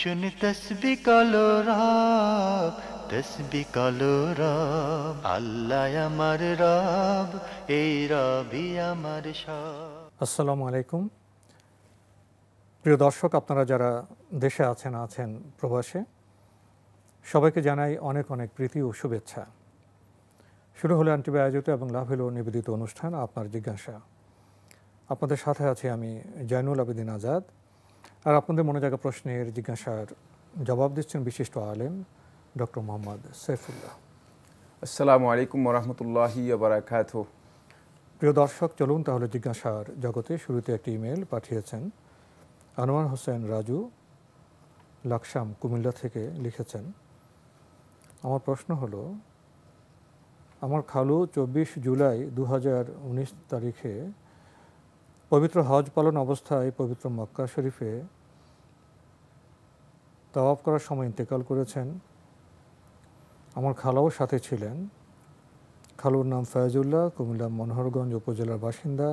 শুনি তসবি কালো রব তসবি কালো রব আল্লাহ আমার রব এই রবি আমার সব আসসালামু আলাইকুম প্রিয় দর্শক আপনারা যারা দেশে আছেন আছেন প্রবাসে সবাইকে জানাই অনেক অনেক প্রীতি ও শুভেচ্ছা শুরু হলো আনটিভি আয়োজিত এবং লাভ হলো নিবেদিত অনুষ্ঠান আপনার জিজ্ঞাসা আপনাদের সাথে আছি আমি জয়নুল আবেদিন আজাদ আর আপনাদের মনে জায়গা প্রশ্নের জিজ্ঞাসার জবাব দিচ্ছেন বিশিষ্ট আলেম ডক্টর মোহাম্মদ সৈফুল্লাহ আসসালামু আলাইকুম রহমতুল্লাহি বারাকাত প্রিয় দর্শক চলুন তাহলে জিজ্ঞাসার জগতে শুরুতে একটি ইমেল পাঠিয়েছেন আনোয়ার হোসেন রাজু লাকসাম কুমিল্লা থেকে লিখেছেন আমার প্রশ্ন হলো আমার খালু চব্বিশ জুলাই দু তারিখে পবিত্র হজ পালন অবস্থায় পবিত্র মক্কা শরীফে তাওয়াব করার সময় ইন্তেকাল করেছেন আমার খালাও সাথে ছিলেন খালুর নাম ফয়াজুল্লাহ কুমিল্লা মনোহরগঞ্জ উপজেলার বাসিন্দা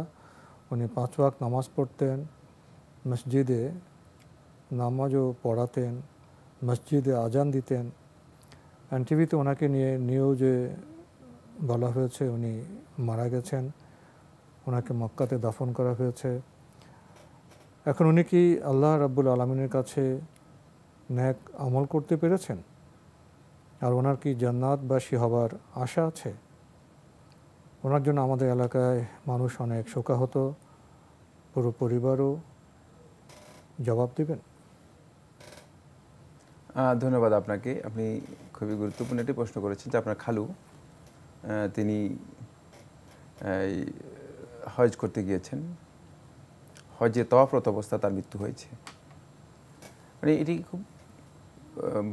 উনি পাঁচ ওয়াক নামাজ পড়তেন মসজিদে নামাজও পড়াতেন মসজিদে আজান দিতেন এনটিভিতে ওনাকে নিয়ে নিয়েও যে বলা হয়েছে উনি মারা গেছেন ওনাকে মক্কাতে দাফন করা হয়েছে এখন উনি কি আল্লাহ রাব্বুল আলমিনের কাছে ন্যাক আমল করতে পেরেছেন আর ওনার কি জান্নাতবাসী হবার আশা আছে ওনার জন্য আমাদের এলাকায় মানুষ অনেক শোকাহত পুরো পরিবারও জবাব দেবেন ধন্যবাদ আপনাকে আপনি খুবই গুরুত্বপূর্ণ একটি প্রশ্ন করেছেন যে আপনার খালু তিনি হজ করতে গিয়েছেন হজে তফরত অবস্থা তার মৃত্যু হয়েছে মানে এটি খুব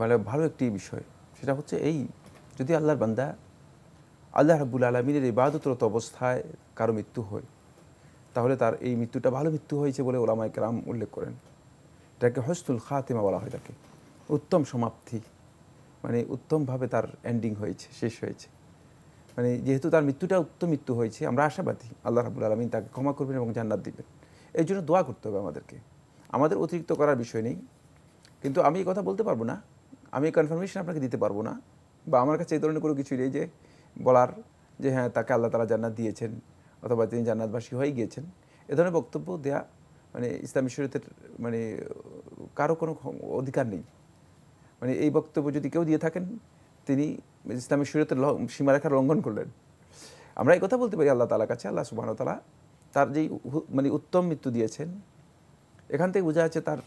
মানে ভালো একটি বিষয় সেটা হচ্ছে এই যদি আল্লাহর বান্দা আল্লাহ রাবুল আলমিনের ইবাদতরত অবস্থায় কারো মৃত্যু হয় তাহলে তার এই মৃত্যুটা ভালো মৃত্যু হয়েছে বলে ওলামায় একরাম উল্লেখ করেন এটাকে হস্তুল খাতেমা বলা হয় তাকে উত্তম সমাপ্তি মানে উত্তমভাবে তার এন্ডিং হয়েছে শেষ হয়েছে মানে যেহেতু তার মৃত্যুটা উক্ত মৃত্যু হয়েছে আমরা আশাবাদী আল্লাহ রাবুল আলমিন তাকে ক্ষমা করবেন এবং জান্নাত দিবেন এই জন্য দোয়া করতে হবে আমাদেরকে আমাদের অতিরিক্ত করার বিষয় নেই কিন্তু আমি এই কথা বলতে পারবো না আমি কনফার্মেশন আপনাকে দিতে পারবো না বা আমার কাছে এই ধরনের কোনো কিছুই নেই যে বলার যে হ্যাঁ তাকে আল্লাহ তালা জান্নাত দিয়েছেন অথবা তিনি জান্নাতবাসী হয়ে গিয়েছেন এ ধরনের বক্তব্য দেয়া মানে ইসলামী শরীরের মানে কারো কোনো অধিকার নেই মানে এই বক্তব্য যদি কেউ দিয়ে থাকেন তিনি ইসলামের শরীয়তের সীমারেখার লঙ্ঘন করলেন আমরা এই কথা বলতে পারি আল্লাহ তালার কাছে আল্লাহ তালা তার যেই মানে উত্তম মৃত্যু দিয়েছেন এখান থেকে বোঝা যাচ্ছে তার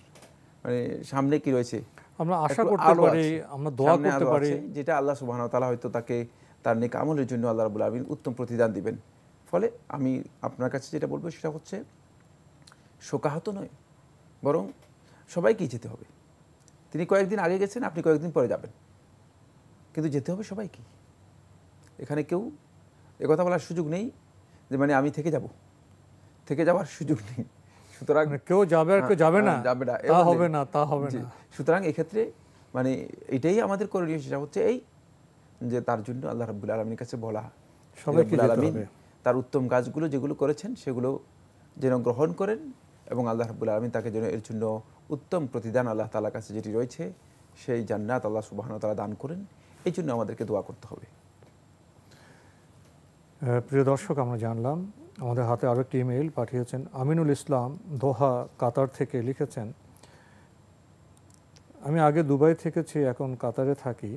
মানে সামনে কি রয়েছে আমরা আশা করতে পারি আমরা দোয়া করতে পারি যেটা আল্লাহ সুবহান তাআলা হয়তো তাকে তার নেক আমলের জন্য আল্লাহ রাব্বুল আলামিন উত্তম প্রতিদান দিবেন ফলে আমি আপনার কাছে যেটা বলবো সেটা হচ্ছে শোকাহত নয় বরং সবাইকেই যেতে হবে তিনি কয়েকদিন আগে গেছেন আপনি কয়েকদিন পরে যাবেন কিন্তু যেতে হবে সবাইকে এখানে কেউ কথা বলার সুযোগ নেই যে মানে আমি থেকে যাব থেকে যাওয়ার সুযোগ নেই সুতরাং মানে কেউ যাবে আর কেউ হ্যাঁ, যাবে হ্যাঁ, না যাবে না তা হবে না তা হবে না সুতরাং এক্ষেত্রে মানে এটাই আমাদের করণীয় সেটা হচ্ছে এই যে তার জন্য আল্লাহ রাবুল আলমীর কাছে বলা সবাইকে আলমিন তার উত্তম কাজগুলো যেগুলো করেছেন সেগুলো যেন গ্রহণ করেন এবং আল্লাহ রাবুল আলমিন তাকে যেন এর জন্য উত্তম প্রতিদান আল্লাহ তালার কাছে যেটি রয়েছে সেই জান্নাত আল্লাহ সুবাহন তালা দান করেন এই জন্য আমাদেরকে দোয়া করতে হবে প্রিয় দর্শক আমরা জানলাম আমাদের হাতে আরও একটি ইমেইল পাঠিয়েছেন আমিনুল ইসলাম দোহা কাতার থেকে লিখেছেন আমি আগে দুবাই থেকেছি এখন কাতারে থাকি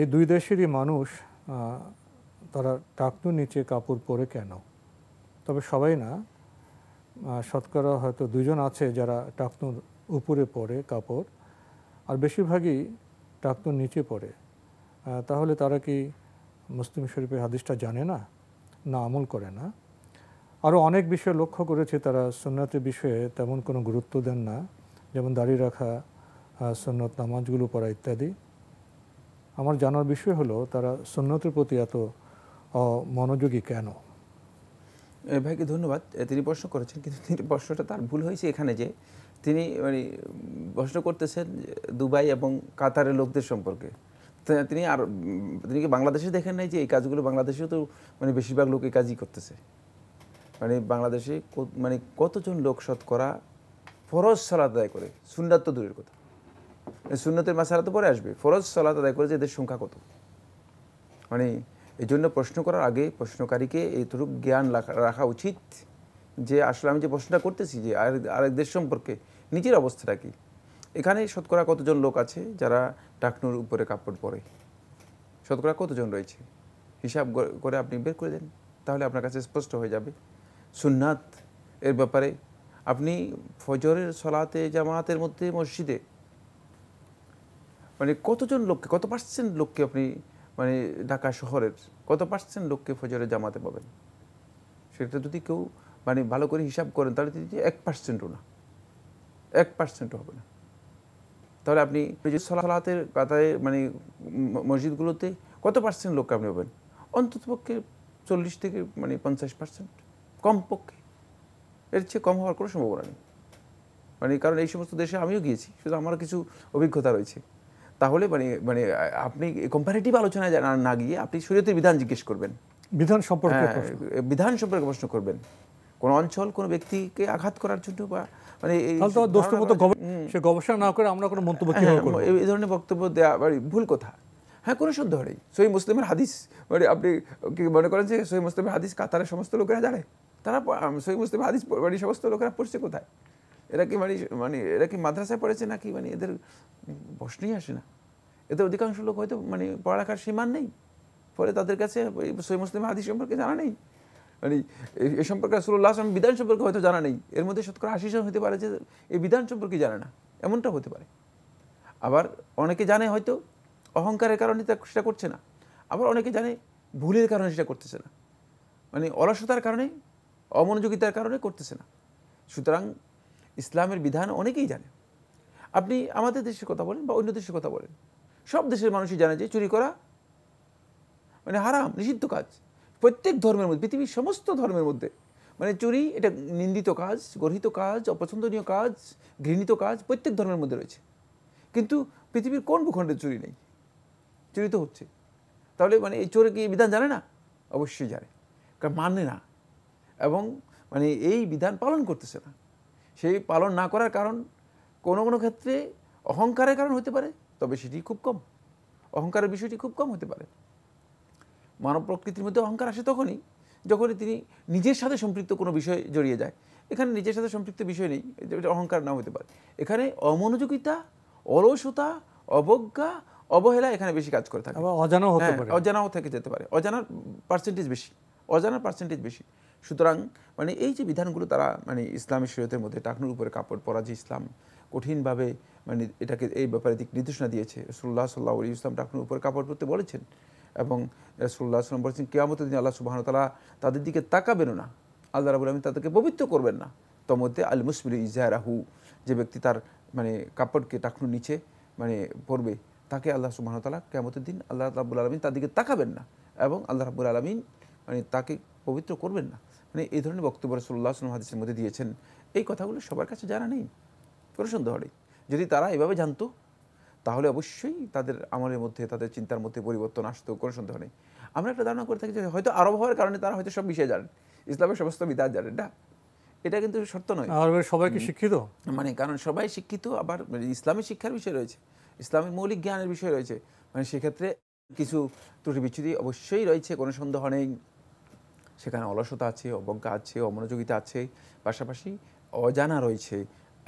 এই দুই দেশেরই মানুষ তারা টাকনুর নিচে কাপড় পরে কেন তবে সবাই না শতকরা হয়তো দুজন আছে যারা টাকনুর উপরে পরে কাপড় আর বেশিরভাগই তো নিচে পড়ে তাহলে তারা কি মুসলিম শরীফের হাদিসটা জানে না না আমল করে না আরও অনেক বিষয় লক্ষ্য করেছে তারা সন্ন্যতের বিষয়ে তেমন কোনো গুরুত্ব দেন না যেমন দাঁড়িয়ে রাখা সুন্নত নামাজগুলো পড়া ইত্যাদি আমার জানার বিষয় হলো তারা সুন্নতের প্রতি এত মনোযোগী কেন ভাইকে ধন্যবাদ তিনি প্রশ্ন করেছেন কিন্তু তিনি প্রশ্নটা তার ভুল হয়েছে এখানে যে তিনি মানে প্রশ্ন করতেছেন দুবাই এবং কাতারের লোকদের সম্পর্কে তিনি আর তিনি কি বাংলাদেশে দেখেন নাই যে এই কাজগুলো বাংলাদেশেও তো মানে বেশিরভাগ লোক এই কাজই করতেছে মানে বাংলাদেশে মানে কতজন লোক শতকরা ফরজ সলাত আদায় করে সুন্নাত তো দূরের কথা সুন্নতের মাসালা তো পরে আসবে ফরজ সলাত আদায় করে যে এদের সংখ্যা কত মানে এই জন্য প্রশ্ন করার আগে প্রশ্নকারীকে এইটুকু জ্ঞান রাখা উচিত যে আসলে আমি যে প্রশ্নটা করতেছি যে আরেক দেশ সম্পর্কে নিজের অবস্থাটা কি এখানে শতকরা কতজন লোক আছে যারা টাকনুর উপরে কাপড় পরে শতকরা কতজন রয়েছে হিসাব করে আপনি বের করে দেন তাহলে আপনার কাছে স্পষ্ট হয়ে যাবে সুন্নাত এর ব্যাপারে আপনি ফজরের সলাতে জামাতের মধ্যে মসজিদে মানে কতজন লোককে কত পার্সেন্ট লোককে আপনি মানে ঢাকা শহরের কত পার্সেন্ট লোককে ফজরে জামাতে পাবেন সেটা যদি কেউ মানে ভালো করে হিসাব করেন তাহলে এক পার্সেন্টও না এক পার্সেন্ট হবে না তাহলে আপনি যদি সলাহাতের কাতারে মানে মসজিদগুলোতে কত পার্সেন্ট লোক আপনি হবেন অন্তত পক্ষে চল্লিশ থেকে মানে পঞ্চাশ পার্সেন্ট কমপক্ষে এর চেয়ে কম হওয়ার কোনো সম্ভাবনা নেই মানে কারণ এই সমস্ত দেশে আমিও গিয়েছি শুধু আমার কিছু অভিজ্ঞতা রয়েছে তাহলে মানে মানে আপনি কম্পারেটিভ আলোচনায় না গিয়ে আপনি শরীয়তের বিধান জিজ্ঞেস করবেন বিধান সম্পর্কে হ্যাঁ, বিধান সম্পর্কে প্রশ্ন করবেন কোন অঞ্চল কোন ব্যক্তিকে আঘাত করার জন্য বা মানে সে গবেষণা না করে আমরা কোনো মন্তব্য হ্যাঁ, এই ধরনের বক্তব্য দেওয়া মানে ভুল কথা হ্যাঁ কোনো সদ্য নেই সহি মুসলিমের হাদিস মানে আপনি কি মনে করেন যে সহি মুসলিমের হাদিস কাতারের সমস্ত লোকেরা জানে তারা সহি মুসলিমের হাদিস মানে সমস্ত লোকেরা পড়ছে কোথায় এরা কি মানে মানে এরা কি মাদ্রাসায় পড়েছে নাকি মানে এদের প্রশ্নই আসে না এদের অধিকাংশ লোক হয়তো মানে পড়ালেখার সীমান নেই ফলে তাদের কাছে সহি মুসলিমের হাদিস সম্পর্কে জানা নেই মানে এ সম্পর্কে রাসুল্লাহ আসলাম বিধান সম্পর্কে হয়তো জানা নেই এর মধ্যে শতকরা আশি জন হতে পারে যে এই বিধান সম্পর্কে জানে না এমনটা হতে পারে আবার অনেকে জানে হয়তো অহংকারের কারণে তা সেটা করছে না আবার অনেকে জানে ভুলের কারণে সেটা করতেছে না মানে অলসতার কারণে অমনোযোগিতার কারণে করতেছে না সুতরাং ইসলামের বিধান অনেকেই জানে আপনি আমাদের দেশের কথা বলেন বা অন্য দেশের কথা বলেন সব দেশের মানুষই জানে যে চুরি করা মানে হারাম নিষিদ্ধ কাজ প্রত্যেক ধর্মের মধ্যে পৃথিবীর সমস্ত ধর্মের মধ্যে মানে চুরি এটা নিন্দিত কাজ গর্হিত কাজ অপছন্দনীয় কাজ ঘৃণিত কাজ প্রত্যেক ধর্মের মধ্যে রয়েছে কিন্তু পৃথিবীর কোন ভূখণ্ডে চুরি নেই চুরি তো হচ্ছে তাহলে মানে এই চোরে কি বিধান জানে না অবশ্যই জানে কারণ মানে না এবং মানে এই বিধান পালন করতেছে না সেই পালন না করার কারণ কোনো কোনো ক্ষেত্রে অহংকারের কারণ হতে পারে তবে সেটি খুব কম অহংকারের বিষয়টি খুব কম হতে পারে মানব প্রকৃতির মধ্যে অহংকার আসে তখনই যখনই তিনি নিজের সাথে সম্পৃক্ত কোনো বিষয় জড়িয়ে যায় এখানে নিজের সাথে সম্পৃক্ত বিষয় নেই অহংকার নাও হতে পারে এখানে অমনোযোগিতা অলসতা অবজ্ঞা অবহেলা এখানে বেশি কাজ করে থাকে অজানাও হতে হ্যাঁ, পারে অজানাও থেকে যেতে পারে অজানার পার্সেন্টেজ বেশি অজানার পার্সেন্টেজ বেশি সুতরাং মানে এই যে বিধানগুলো তারা মানে ইসলামী শরীয়তের মধ্যে টাকনুর উপরে কাপড় পরা যে ইসলাম কঠিনভাবে মানে এটাকে এই ব্যাপারে দিক নির্দেশনা দিয়েছে সুল্লাহ সাল্লাহ ইসলাম টাকনুর উপরে কাপড় পরতে বলেছেন এবং রসুল্লাহ আসলাম বলেছেন কেয়ামতের দিন আল্লাহ তালা তাদের দিকে তাকাবেন না আল্লাহ রাবুল আলমিন তাদেরকে পবিত্র করবেন না তোর মধ্যে আল মুসমিল ইজাহারাহু যে ব্যক্তি তার মানে কাপড়কে টাকনুর নিচে মানে পড়বে তাকে আল্লাহ তালা কেয়ামতের দিন আল্লাহ রাবুল আলমিন তাদেরকে দিকে তাকাবেন না এবং আল্লাহ রাবুল আলমিন মানে তাকে পবিত্র করবেন না মানে এই ধরনের বক্তব্য রসুল্লাহ আসলাম হাদিসের মধ্যে দিয়েছেন এই কথাগুলো সবার কাছে জানা নেই কোনো সন্দেহ নেই যদি তারা এভাবে জানতো তাহলে অবশ্যই তাদের আমলের মধ্যে তাদের চিন্তার মধ্যে পরিবর্তন আসতো কোনো সন্দেহ নেই আমরা একটা ধারণা করে থাকি যে হয়তো আরব হওয়ার কারণে তারা হয়তো সব বিষয়ে জানেন ইসলামের সমস্ত বিদাত জানেন না এটা কিন্তু সত্য নয় আরবের সবাইকে শিক্ষিত মানে কারণ সবাই শিক্ষিত আবার মানে ইসলামী শিক্ষার বিষয় রয়েছে ইসলামের মৌলিক জ্ঞানের বিষয় রয়েছে মানে সেক্ষেত্রে কিছু ত্রুটি বিচ্ছুতি অবশ্যই রয়েছে কোনো সন্দেহ নেই সেখানে অলসতা আছে অবজ্ঞা আছে অমনোযোগিতা আছে পাশাপাশি অজানা রয়েছে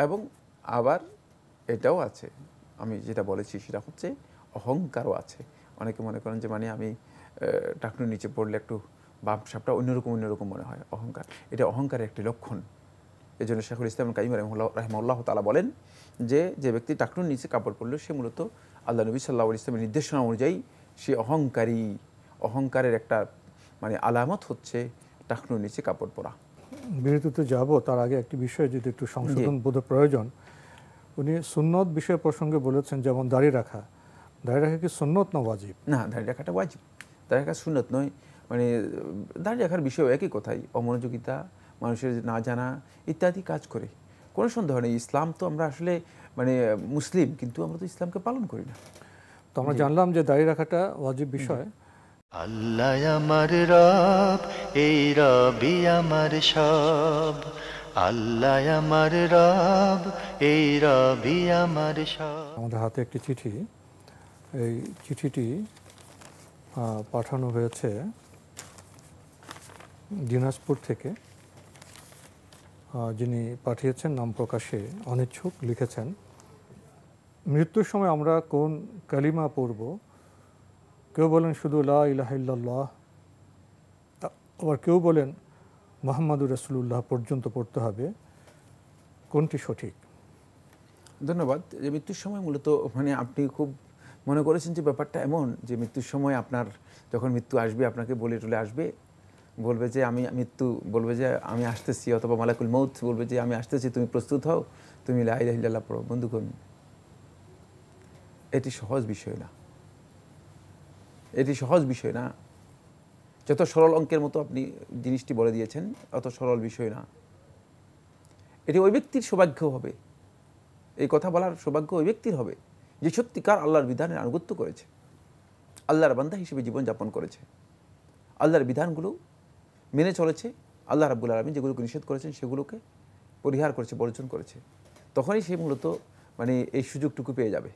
এবং আবার এটাও আছে আমি যেটা বলেছি সেটা হচ্ছে অহংকারও আছে অনেকে মনে করেন যে মানে আমি টাকনুর নিচে পড়লে একটু বাপ সাপটা অন্যরকম অন্যরকম মনে হয় অহংকার এটা অহংকারের একটি লক্ষণ এই জন্য শেখুল ইসলাম কাইম রহমুল্লাহ তালা বলেন যে যে ব্যক্তি টাকনুর নিচে কাপড় পরল সে মূলত আল্লাহ নবী সাল্লা ইসলামের নির্দেশনা অনুযায়ী সে অহংকারী অহংকারের একটা মানে আলামত হচ্ছে টাকনুর নিচে কাপড় পরা বিরতিতে যাব তার আগে একটি বিষয় যদি একটু সংশোধন বোধ প্রয়োজন উনি সুন্নত বিষয় প্রসঙ্গে বলেছেন যেমন দাঁড়িয়ে রাখা দাঁড়িয়ে রাখা কি সুন্নত না ওয়াজিব না দাঁড়িয়ে রাখাটা ওয়াজিব দাঁড়িয়ে রাখা সুন্নত নয় মানে দাঁড়িয়ে রাখার বিষয় একই কথাই অমনোযোগিতা মানুষের না জানা ইত্যাদি কাজ করে কোনো সন্দেহ নেই ইসলাম তো আমরা আসলে মানে মুসলিম কিন্তু আমরা তো ইসলামকে পালন করি না তো আমরা জানলাম যে দাঁড়িয়ে রাখাটা ওয়াজিব বিষয় আল্লাহ আমার রব এই রবি আমার সব আল্লাহ আমার রব এই রবি আমার সব আমাদের হাতে একটি চিঠি এই চিঠিটি পাঠানো হয়েছে দিনাজপুর থেকে যিনি পাঠিয়েছেন নাম প্রকাশে অনিচ্ছুক লিখেছেন মৃত্যুর সময় আমরা কোন কালিমা পড়ব কেউ বলেন শুধু লা ইলাহিল্লাহ আবার কেউ বলেন মোহাম্মদুর রসুল্লাহ পর্যন্ত পড়তে হবে কোনটি সঠিক ধন্যবাদ যে মৃত্যুর সময় মূলত মানে আপনি খুব মনে করেছেন যে ব্যাপারটা এমন যে মৃত্যুর সময় আপনার যখন মৃত্যু আসবে আপনাকে বলে টলে আসবে বলবে যে আমি মৃত্যু বলবে যে আমি আসতেছি অথবা মালাকুল মৌত বলবে যে আমি আসতেছি তুমি প্রস্তুত হও তুমি লাইল্লাহ পড়ো বন্ধুগণ এটি সহজ বিষয় না এটি সহজ বিষয় না যত সরল অঙ্কের মতো আপনি জিনিসটি বলে দিয়েছেন অত সরল বিষয় না এটি ওই ব্যক্তির সৌভাগ্য হবে এই কথা বলার সৌভাগ্য ওই ব্যক্তির হবে যে সত্যিকার আল্লাহর বিধানের আনুগত্য করেছে আল্লাহর বান্ধা হিসেবে জীবনযাপন করেছে আল্লাহর বিধানগুলো মেনে চলেছে আল্লাহ রাবুল আলমী যেগুলোকে নিষেধ করেছেন সেগুলোকে পরিহার করেছে বর্জন করেছে তখনই সে মূলত মানে এই সুযোগটুকু পেয়ে যাবে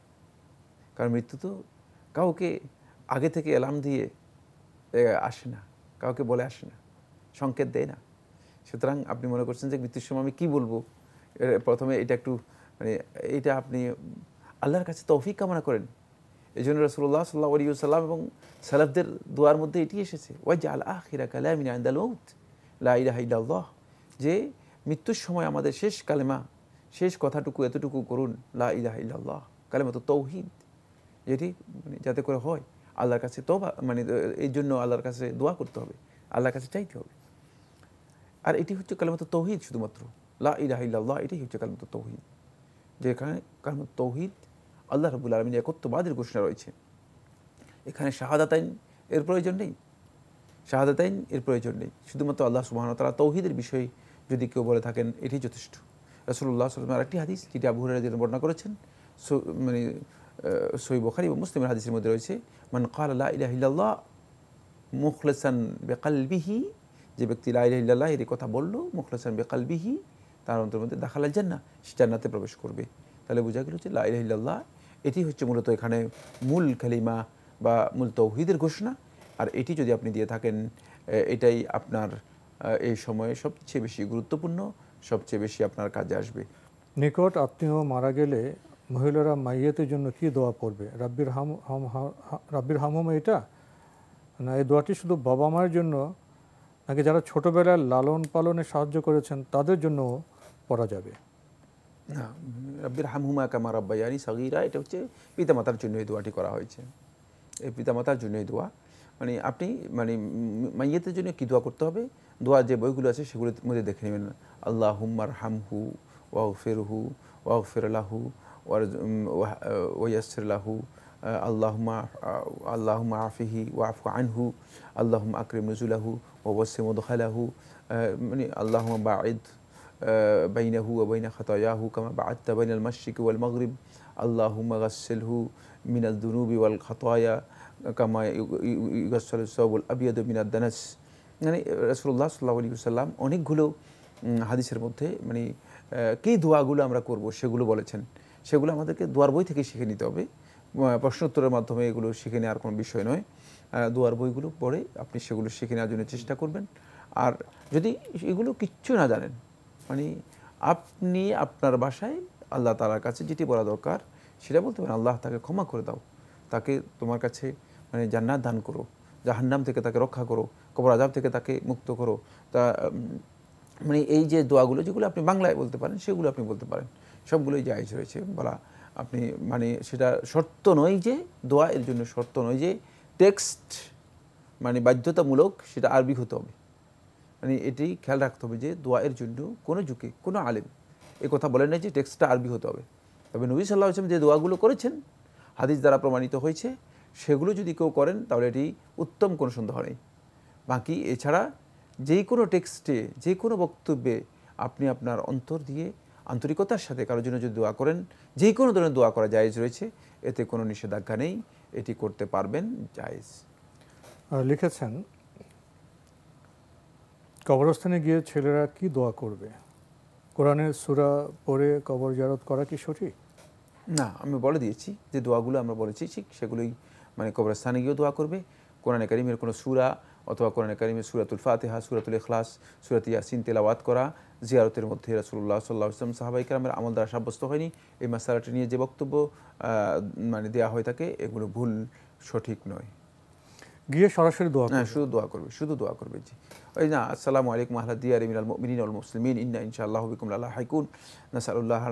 কারণ মৃত্যু তো কাউকে আগে থেকে অ্যালার্ম দিয়ে আসে না কাউকে বলে আসে না সংকেত দেয় না সুতরাং আপনি মনে করছেন যে মৃত্যুর সময় আমি কী বলবো প্রথমে এটা একটু মানে এটা আপনি আল্লাহর কাছে তৌফিক কামনা করেন এই জন্য রসুল্লাহ সাল্লাহ আলী সাল্লাম এবং সালাফদের দোয়ার মধ্যে এটি এসেছে ওয়াজ আল্লাহ আখিরা কালামিন আন্দাল লাহ যে মৃত্যুর সময় আমাদের শেষ কালেমা শেষ কথাটুকু এতটুকু করুন লা ইলাহ ইল্লাহ কালেমা তো তৌহিদ যেটি মানে যাতে করে হয় আল্লাহর কাছে তো মানে এই জন্য আল্লাহর কাছে দোয়া করতে হবে আল্লাহর কাছে চাইতে হবে আর এটি হচ্ছে কালমত তৌহিদ শুধুমাত্র লা ইরাহিল্লাহ এটাই হচ্ছে কালমত তৌহিদ যেখানে কালমত তৌহিদ আল্লাহ রবুল আলমিন একত্রবাদের ঘোষণা রয়েছে এখানে শাহাদাতাইন এর প্রয়োজন নেই শাহাদাতাইন এর প্রয়োজন নেই শুধুমাত্র আল্লাহ তারা তৌহিদের বিষয়ে যদি কেউ বলে থাকেন এটি যথেষ্ট রসুল্লাহ সাল্লামের একটি হাদিস যেটি আবু জন্য বর্ণনা করেছেন মানে সই বখারি বা মুসলিমের হাদিসের মধ্যে রয়েছে মান কাল আল্লাহ মুখলসান মুখলেসান বেকালবিহি যে ব্যক্তি লাইলাহ এর কথা বললো মুখলেসান বেকালবিহি তার অন্তর মধ্যে দেখা লাগছে না সে জান্নাতে প্রবেশ করবে তাহলে বোঝা গেল যে লাইলাহ এটি হচ্ছে মূলত এখানে মূল খালিমা বা মূল তৌহিদের ঘোষণা আর এটি যদি আপনি দিয়ে থাকেন এটাই আপনার এই সময়ে সবচেয়ে বেশি গুরুত্বপূর্ণ সবচেয়ে বেশি আপনার কাজে আসবে নিকট আত্মীয় মারা গেলে মহিলারা মাইয়াতের জন্য কি দোয়া পড়বে রাব্বির হাম রাব্বির হামুমা এটা না এই দোয়াটি শুধু বাবা মায়ের জন্য নাকি যারা ছোটোবেলায় লালন পালনে সাহায্য করেছেন তাদের জন্য পড়া যাবে না রাব্বির হামহুমা কামা রাব্বায়ানি সাগিরা এটা হচ্ছে পিতামাতার জন্য এই দোয়াটি করা হয়েছে এই পিতামাতার জন্য এই দোয়া মানে আপনি মানে মাইয়েতের জন্য কী দোয়া করতে হবে দোয়া যে বইগুলো আছে সেগুলোর মধ্যে দেখে নেবেন আল্লাহ হুম্মার হামহু ওয়াও ফেরহু ওয়াও ফেরলাহু ওয়াসির লাহু আল্লাহমা আল্লাহমা আফিহি ওয়াফ আনহু আল্লাহম আকরিম নজুলাহু ওবসে মদখালাহু মানে আল্লাহমা বাঈদ বাইনাহু ওবাইনা খতায়াহু কামা বাআত্তা বাইনাল মাশরিকি ওয়াল মাগরিব আল্লাহুম্মা গাসসিলহু মিনাল দুনুবি ওয়াল খতায়া কামা ইউগাসসাল সাবুল আবিয়াদু মিনাদ দানাস মানে রাসূলুল্লাহ সাল্লাল্লাহু আলাইহি ওয়াসাল্লাম অনেকগুলো হাদিসের মধ্যে মানে কী দোয়াগুলো আমরা করব সেগুলো বলেছেন সেগুলো আমাদেরকে দুয়ার বই থেকে শিখে নিতে হবে প্রশ্নোত্তরের মাধ্যমে এগুলো শিখে নেওয়ার কোনো বিষয় নয় দুয়ার বইগুলো পড়ে আপনি সেগুলো শিখে নেওয়ার জন্য চেষ্টা করবেন আর যদি এগুলো কিচ্ছু না জানেন মানে আপনি আপনার বাসায় আল্লাহ তালার কাছে যেটি বলা দরকার সেটা বলতে পারেন আল্লাহ তাকে ক্ষমা করে দাও তাকে তোমার কাছে মানে জান্নার দান করো জাহান্নাম থেকে তাকে রক্ষা করো কবর আজাব থেকে তাকে মুক্ত করো তা মানে এই যে দোয়াগুলো যেগুলো আপনি বাংলায় বলতে পারেন সেগুলো আপনি বলতে পারেন সবগুলোই জায়জ রয়েছে বলা আপনি মানে সেটা শর্ত নয় যে দোয়া এর জন্য শর্ত নয় যে টেক্সট মানে বাধ্যতামূলক সেটা আরবি হতে হবে মানে এটি খেয়াল রাখতে হবে যে দোয়া এর জন্য কোনো ঝুঁকি কোনো আলেম এ কথা বলেন না যে টেক্সটটা আরবি হতে হবে তবে নবী সাল্লাহ আসলাম যে দোয়াগুলো করেছেন হাদিস দ্বারা প্রমাণিত হয়েছে সেগুলো যদি কেউ করেন তাহলে এটি উত্তম কোনো সন্দেহ নেই বাকি এছাড়া যে কোনো টেক্সটে যে কোনো বক্তব্যে আপনি আপনার অন্তর দিয়ে আন্তরিকতার সাথে কারোর জন্য যদি দোয়া করেন যে কোনো ধরনের দোয়া করা জায়েজ রয়েছে এতে কোনো নিষেধাজ্ঞা নেই এটি করতে পারবেন জায়েজ লিখেছেন কবরস্থানে গিয়ে ছেলেরা কি দোয়া করবে কোরআনের সুরা পড়ে কবর জারত করা কি সঠিক না আমি বলে দিয়েছি যে দোয়াগুলো আমরা বলেছি ঠিক সেগুলোই মানে কবরস্থানে গিয়েও দোয়া করবে কোরআন একাডেমির কোনো সুরা অথবা কোরআন একাডেমির সুরাতুল ফাতেহা সুরাতুল এখলাস সুরাত ইয়াসিন তেলাওয়াত করা জিয়ারতের মধ্যে রাসুল্লাহ সাল্লাহ ইসলাম সাহাবাইকার আমল দ্বারা সাব্যস্ত হয়নি এই মাসালাটি নিয়ে যে বক্তব্য মানে দেওয়া হয়ে থাকে এগুলো ভুল সঠিক নয় গিয়ে সরাসরি দোয়া হ্যাঁ শুধু দোয়া করবে শুধু দোয়া করবে জি ওই না আসসালামু আলাইকুম আহলা দিয়ার ইমিনাল মিনিন আল মুসলিমিন ইন্না ইনশাআল্লাহ হবিকুম আল্লাহ হাইকুন নাসাল্লাহ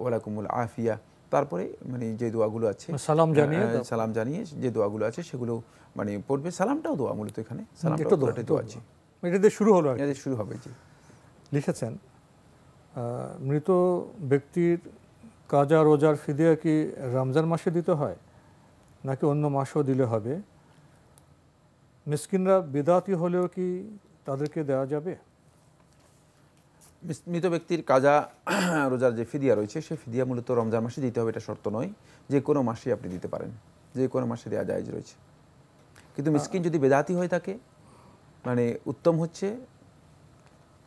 ওয়ালাকুমুল আফিয়া তারপরে মানে যে দোয়াগুলো আছে সালাম হ্যাঁ, জানিয়ে হ্যাঁ, সালাম জানিয়ে যে দোয়াগুলো আছে সেগুলো মানে পড়বে সালামটাও দোয়া মূলত এখানে সালামটা দোয়াটাই দোয়া আছে এটা শুরু হলো এটা শুরু হবে জি লিখেছেন মৃত ব্যক্তির কাজা রোজার ফিদিয়া কি রমজান মাসে দিতে হয় নাকি অন্য মাসেও দিলে হবে মিসকিনরা বেদাতি হলেও কি তাদেরকে দেওয়া যাবে মৃত ব্যক্তির কাজা রোজার যে ফিদিয়া রয়েছে সে ফিদিয়া মূলত রমজান মাসে দিতে হবে এটা শর্ত নয় যে কোনো মাসে আপনি দিতে পারেন যে কোনো মাসে দেওয়া যায় রয়েছে কিন্তু মিসকিন যদি বেদাতি হয়ে থাকে মানে উত্তম হচ্ছে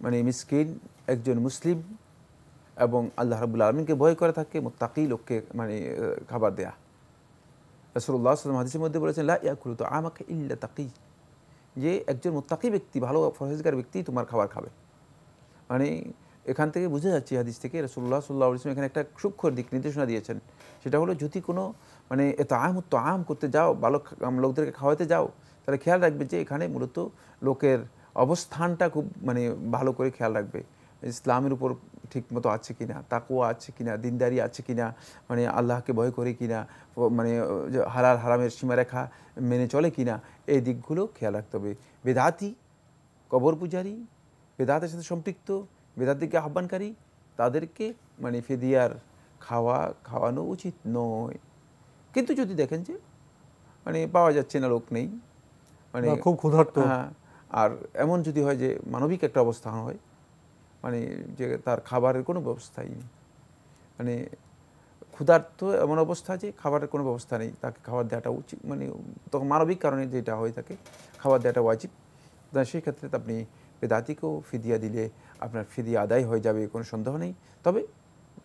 মানে মিসকিন একজন মুসলিম এবং আল্লাহ রাবুল আলমিনকে ভয় করে থাকে মোত্তাকি লোককে মানে খাবার দেয়া রসুল্লাহ সাল্লাম হাদিসের মধ্যে বলেছেন লা তো আমাকে ইল্লা তাকি যে একজন মোত্তাকি ব্যক্তি ভালো ফরহেজগার ব্যক্তি তোমার খাবার খাবে মানে এখান থেকে বুঝে যাচ্ছে হাদিস থেকে রসুল্লাহ সাল্লাহ ইসলাম এখানে একটা সূক্ষ্ম দিক নির্দেশনা দিয়েছেন সেটা হলো যদি কোনো মানে এত আম তো আম করতে যাও ভালো লোকদেরকে খাওয়াতে যাও তাহলে খেয়াল রাখবে যে এখানে মূলত লোকের অবস্থানটা খুব মানে ভালো করে খেয়াল রাখবে ইসলামের উপর ঠিকমতো আছে কি না তাকুয়া আছে কি না দিনদারি আছে কি না মানে আল্লাহকে ভয় করে কি না মানে হারাল হারামের সীমারেখা মেনে চলে কি না এই দিকগুলো খেয়াল রাখতে হবে বেদাতি কবর পূজারী বেদাতের সাথে সম্পৃক্ত বেদাতিকে আহ্বানকারী তাদেরকে মানে ফেদিয়ার খাওয়া খাওয়ানো উচিত নয় কিন্তু যদি দেখেন যে মানে পাওয়া যাচ্ছে না লোক নেই মানে খুব ক্ষুধার্ত হ্যাঁ আর এমন যদি হয় যে মানবিক একটা অবস্থা হয় মানে যে তার খাবারের কোনো ব্যবস্থাই নেই মানে ক্ষুধার্ত এমন অবস্থা যে খাবারের কোনো ব্যবস্থা নেই তাকে খাবার দেওয়াটা উচিত মানে তখন মানবিক কারণে যেটা হয় তাকে খাবার দেওয়াটা ওয়াজিব সেই ক্ষেত্রে আপনি বেদাতিকেও ফিদিয়া দিলে আপনার ফিদিয়া আদায় হয়ে যাবে কোনো সন্দেহ নেই তবে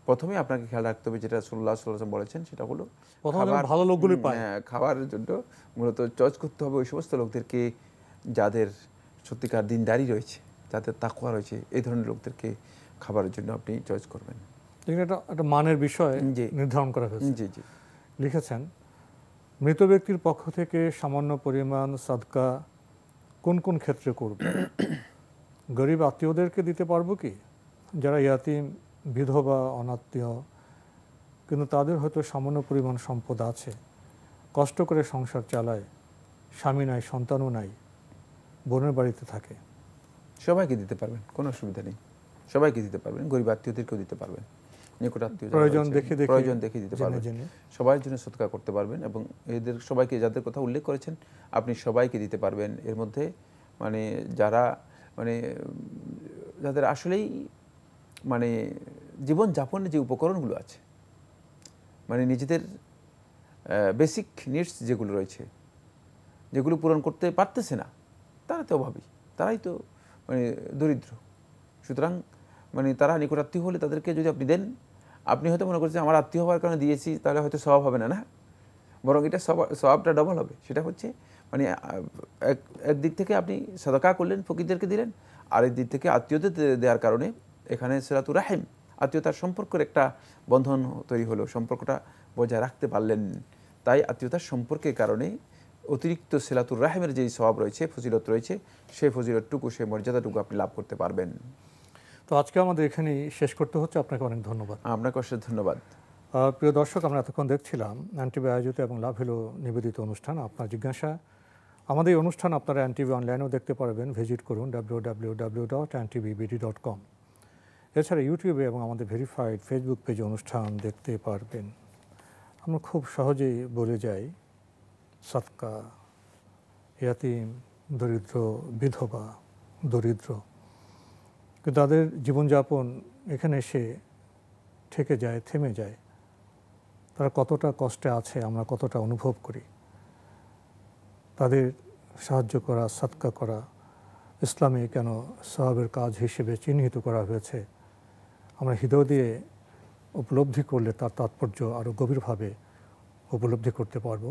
প্রথমে আপনাকে খেয়াল রাখতে হবে যেটা সোল্লা সোল্লাম বলেছেন সেটা হলো ভালো লোকগুলি হ্যাঁ, খাবারের জন্য মূলত চয়েস করতে হবে ওই সমস্ত লোকদেরকে যাদের সত্যিকার দিনদারি রয়েছে যাদের তাকুয়া রয়েছে এই ধরনের লোকদেরকে খাবারের জন্য আপনি চয়েস করবেন একটা একটা মানের বিষয় নির্ধারণ করা হয়েছে জি জি লিখেছেন মৃত ব্যক্তির পক্ষ থেকে সামান্য পরিমাণ সাদকা কোন কোন ক্ষেত্রে করব গরিব আত্মীয়দেরকে দিতে পারবো কি যারা ইয়াতিম বিধবা অনাত্মীয় কিন্তু তাদের হয়তো সামান্য পরিমাণ সম্পদ আছে কষ্ট করে সংসার চালায় স্বামী নাই সন্তানও নাই বোনের বাড়িতে থাকে সবাইকে দিতে পারবেন কোনো অসুবিধা নেই সবাইকে দিতে পারবেন গরিব আত্মীয়দেরকেও দিতে পারবেন নিকট জন্য সৎকার করতে পারবেন এবং এদের সবাইকে যাদের কথা উল্লেখ করেছেন আপনি সবাইকে দিতে পারবেন এর মধ্যে মানে যারা মানে যাদের আসলেই মানে জীবন যাপনের যে উপকরণগুলো আছে মানে নিজেদের বেসিক নিডস যেগুলো রয়েছে যেগুলো পূরণ করতে পারতেছে না তারা তো অভাবী তারাই তো মানে দরিদ্র সুতরাং মানে তারা নিকটাত্মীয় হলে তাদেরকে যদি আপনি দেন আপনি হয়তো মনে করছেন আমার আত্মীয় হওয়ার কারণে দিয়েছি তাহলে হয়তো স্বভাব হবে না না বরং এটা স্বভাবটা ডবল হবে সেটা হচ্ছে মানে এক একদিক থেকে আপনি সদকা করলেন ফকিরদেরকে দিলেন আরেক দিক থেকে আত্মীয়দের দেওয়ার কারণে এখানে সেরাতু রাহেম আত্মীয়তার সম্পর্কের একটা বন্ধন তৈরি হলো সম্পর্কটা বজায় রাখতে পারলেন তাই আত্মীয়তার সম্পর্কের কারণে অতিরিক্ত সেলাতুর রাহেমের যেই স্বভাব রয়েছে ফজিলত রয়েছে সেই ফজিলতটুকু সেই মর্যাদাটুকু আপনি লাভ করতে পারবেন তো আজকে আমাদের এখানেই শেষ করতে হচ্ছে আপনাকে অনেক ধন্যবাদ আপনাকে অশেষ ধন্যবাদ প্রিয় দর্শক আমরা এতক্ষণ দেখছিলাম অ্যান্টিভি আয়োজিত এবং লাভ হলো নিবেদিত অনুষ্ঠান আপনার জিজ্ঞাসা আমাদের এই অনুষ্ঠান আপনারা অ্যান্টিভি অনলাইনেও দেখতে পারবেন ভিজিট করুন ডাব্লিউ ডাব্লিউ ডাব্লিউ ডট অ্যান্টিবিবিডি ডট কম এছাড়া ইউটিউবে এবং আমাদের ভেরিফাইড ফেসবুক পেজে অনুষ্ঠান দেখতে পারবেন আমরা খুব সহজেই বলে যাই সৎকা ইয়াতিম দরিদ্র বিধবা দরিদ্র কিন্তু তাদের জীবনযাপন এখানে এসে ঠেকে যায় থেমে যায় তারা কতটা কষ্টে আছে আমরা কতটা অনুভব করি তাদের সাহায্য করা সৎকা করা ইসলামে কেন সবাবের কাজ হিসেবে চিহ্নিত করা হয়েছে আমরা হৃদয় দিয়ে উপলব্ধি করলে তার তাৎপর্য আরও গভীরভাবে উপলব্ধি করতে পারবো